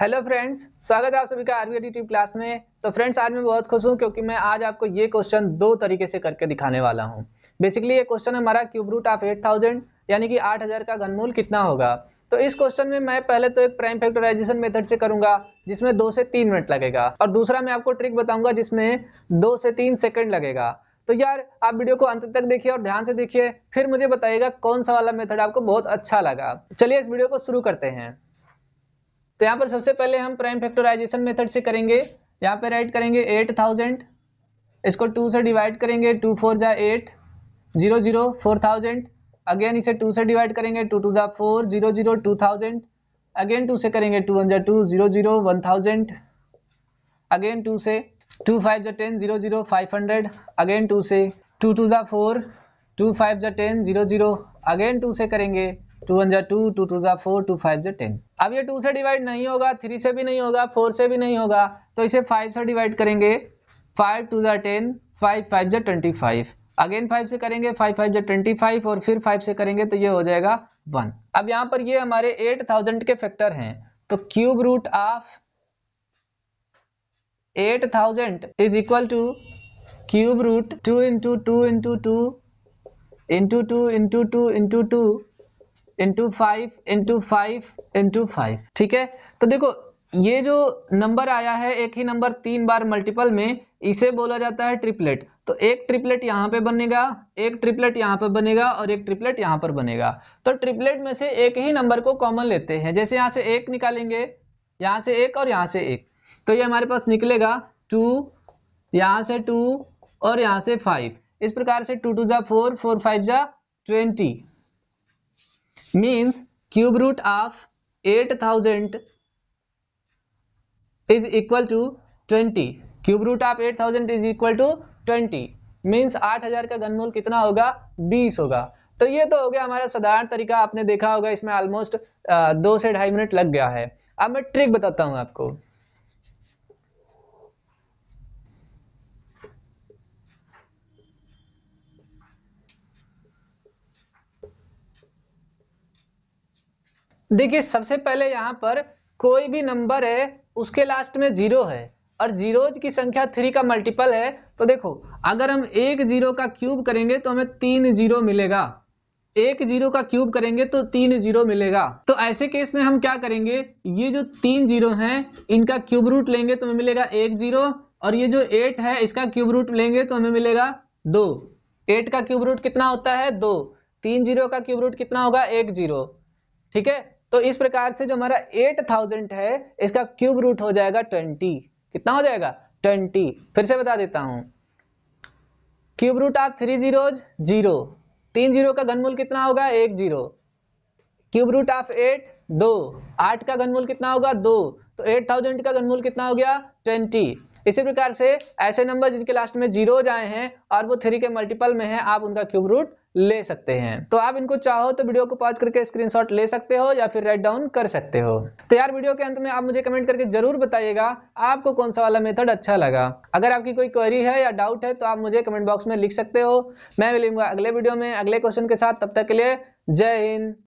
hello friends स्वागत है आप सभी का आरबी यूट्यूब क्लास में तो फ्रेंड्स आज मैं बहुत खुश हूँ क्योंकि मैं आज आपको ये क्वेश्चन दो तरीके से करके दिखाने वाला हूँ बेसिकली ये क्वेश्चन है हमारा cube root of eight thousand यानी कि आठ हज़ार का घनमूल कितना होगा तो इस क्वेश्चन में मैं पहले तो एक प्राइम फैक्टराइजेशन मेथड से करूंगा जिसमें दो से तीन मिनट लगेगा और दूसरा मैं आपको ट्रिक बताऊंगा जिसमें दो से तीन सेकेंड लगेगा तो यार आप वीडियो को अंत तक देखिए और ध्यान से देखिए फिर मुझे बताइएगा कौन सा वाला मेथड आपको बहुत अच्छा लगा चलिए इस वीडियो को शुरू करते हैं तो यहाँ पर सबसे पहले हम प्राइम फैक्टराइजेशन मेथड से करेंगे यहाँ पर राइट करेंगे एट थाउजेंड इसको टू से डिवाइड करेंगे टू फोर जा eight zero zero four thousand again इसे टू से डिवाइड करेंगे टू टू जा four zero zero two thousand again two से करेंगे टू वन जा two zero zero one thousand again two से टू फाइव जा ten zero zero five hundred again two से टू टू जा फोर टू फाइव जा ten zero zero again two से करेंगे अब ये टू से डिवाइड नहीं होगा थ्री से भी नहीं होगा फोर से भी नहीं होगा तो इसे फाइव से डिवाइड करेंगे फाइव टू जा टेन फाइव फाइव जा ट्वेंटी फाइव अगेन फाइव से करेंगे फाइव फाइव जो ट्वेंटी फाइव और फिर फाइव से करेंगे तो ये हो जाएगा वन अब यहाँ पर ये हमारे एट थाउजेंड के फैक्टर हैं तो cube root of eight thousand is equal to cube root two into two into two into two into two into two into five into five into five ठीक है तो देखो ये जो नंबर आया है एक ही नंबर तीन बार मल्टीपल में इसे बोला जाता है ट्रिपलेट तो एक ट्रिपलेट यहाँ पे बनेगा एक ट्रिपलेट यहाँ पे बनेगा और एक ट्रिपलेट यहाँ पर बनेगा तो ट्रिपलेट में से एक ही नंबर को कॉमन लेते हैं जैसे यहाँ से एक निकालेंगे यहाँ से एक और यहाँ से एक तो ये हमारे पास निकलेगा टू यहाँ से टू और यहाँ से फाइव इस प्रकार से टू टू जा फोर फोर फाइव जा twenty means cube root of 8000 is equal to 20 cube root of 8000 is equal to 20 means 8000 का घनमूल कितना होगा 20 होगा तो ये तो हो गया हमारा साधारण तरीका आपने देखा होगा इसमें ऑलमोस्ट दो से ढाई मिनट लग गया है अब मैं ट्रिक बताता हूँ आपको देखिए सबसे पहले यहाँ पर कोई भी नंबर है उसके लास्ट में जीरो है और जीरोज की संख्या थ्री का मल्टीपल है तो देखो अगर हम एक जीरो का क्यूब करेंगे तो हमें तीन जीरो मिलेगा एक जीरो का क्यूब करेंगे तो तीन जीरो मिलेगा तो ऐसे केस में हम क्या करेंगे ये जो तीन जीरो हैं इनका क्यूब रूट लेंगे तो हमें मिलेगा एक जीरो और ये जो एट है इसका क्यूब रूट लेंगे तो हमें मिलेगा दो एट का क्यूब रूट कितना होता है दो तीन जीरो का क्यूब रूट कितना होगा एक जीरो ठीक है तो इस प्रकार से जो हमारा एट थाउजेंड है इसका क्यूब रूट हो जाएगा ट्वेंटी कितना हो जाएगा ट्वेंटी फिर से बता देता हूं cube root of three zero zero तीन जीरो का घनमूल कितना होगा एक zero cube root of eight दो आठ का घनमूल कितना होगा दो तो एट थाउजेंड का घनमूल कितना हो गया ट्वेंटी इसी प्रकार से ऐसे नंबर जिनके लास्ट में जीरो आए हैं और वो थ्री के मल्टीपल में है आप उनका क्यूब रूट ले सकते हैं तो आप इनको चाहो तो वीडियो को पॉज करके स्क्रीनशॉट ले सकते हो या फिर राइट डाउन कर सकते हो तो यार वीडियो के अंत में आप मुझे कमेंट करके जरूर बताइएगा आपको कौन सा वाला मेथड अच्छा लगा अगर आपकी कोई क्वेरी है या डाउट है तो आप मुझे कमेंट बॉक्स में लिख सकते हो मैं मिलूंगा अगले वीडियो में अगले क्वेश्चन के साथ तब तक के लिए जय हिंद